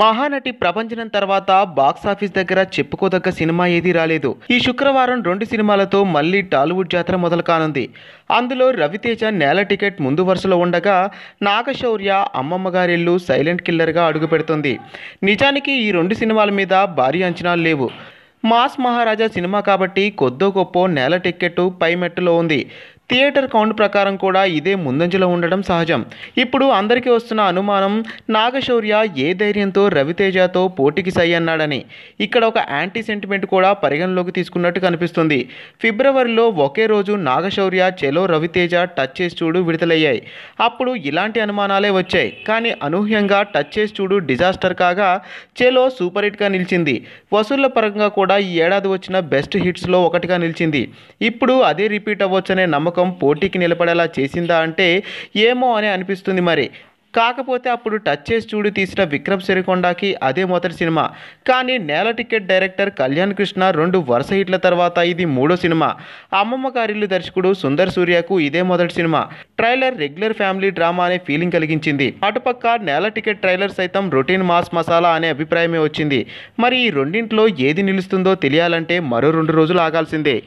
మహానటి ప్రపంచనం తర్వాత బాక్సాఫీస్ దగ్గర చెప్పుకోదగ్గ సినిమా ఏదీ రాలేదు ఈ శుక్రవారం రెండు సినిమాలతో మళ్లీ టాలీవుడ్ జాతర మొదలు కానుంది అందులో రవితేజ నేల టికెట్ ముందు వరుసలో ఉండగా నాగశౌర్య అమ్మమ్మ గారిల్లు సైలెంట్ కిల్లర్గా అడుగుపెడుతుంది నిజానికి ఈ రెండు సినిమాల మీద భారీ అంచనాలు లేవు మాస్ మహారాజా సినిమా కాబట్టి కొద్దో గొప్ప నేల టిక్కెట్టు పై మెట్టులో ఉంది థియేటర్ కౌంట్ ప్రకారం కూడా ఇదే ముందంజలో ఉండడం సహజం ఇప్పుడు అందరికీ వస్తున్న అనుమానం నాగశౌర్య ఏ ధైర్యంతో రవితేజతో పోటీకి సై అన్నాడని ఇక్కడ ఒక యాంటీ సెంటిమెంట్ కూడా పరిగణలోకి తీసుకున్నట్టు కనిపిస్తుంది ఫిబ్రవరిలో ఒకే రోజు నాగశౌర్య చెలో రవితేజ టచ్ చేసి చూడు విడుదలయ్యాయి అప్పుడు ఇలాంటి అనుమానాలే వచ్చాయి కానీ అనూహ్యంగా టచ్ చేసి చూడు డిజాస్టర్ కాగా చెలో సూపర్ హిట్గా నిలిచింది వసూళ్ల పరంగా కూడా ఈ ఏడాది వచ్చిన బెస్ట్ హిట్స్లో ఒకటిగా నిలిచింది ఇప్పుడు అదే రిపీట్ అవ్వచ్చనే నమ్మకం నియోజకవర్గం పోటీకి నిలబడేలా చేసిందా అంటే ఏమో అని అనిపిస్తుంది మరి కాకపోతే అప్పుడు టచ్ చేసి చూడు తీసిన విక్రమ్ సిరికొండకి అదే మొదటి సినిమా కానీ నేల టికెట్ డైరెక్టర్ కళ్యాణ్ కృష్ణ రెండు వరుస హిట్ల తర్వాత ఇది మూడో సినిమా అమ్మమ్మ కారిల్లు దర్శకుడు సుందర్ సూర్యకు ఇదే మొదటి cinema trailer regular family drama అనే ఫీలింగ్ కలిగించింది అటుపక్క నేల టికెట్ ట్రైలర్ సైతం రొటీన్ మాస్ మసాలా అనే అభిప్రాయమే వచ్చింది మరి ఈ రెండింటిలో ఏది నిలుస్తుందో తెలియాలంటే మరో రెండు రోజులు ఆగాల్సిందే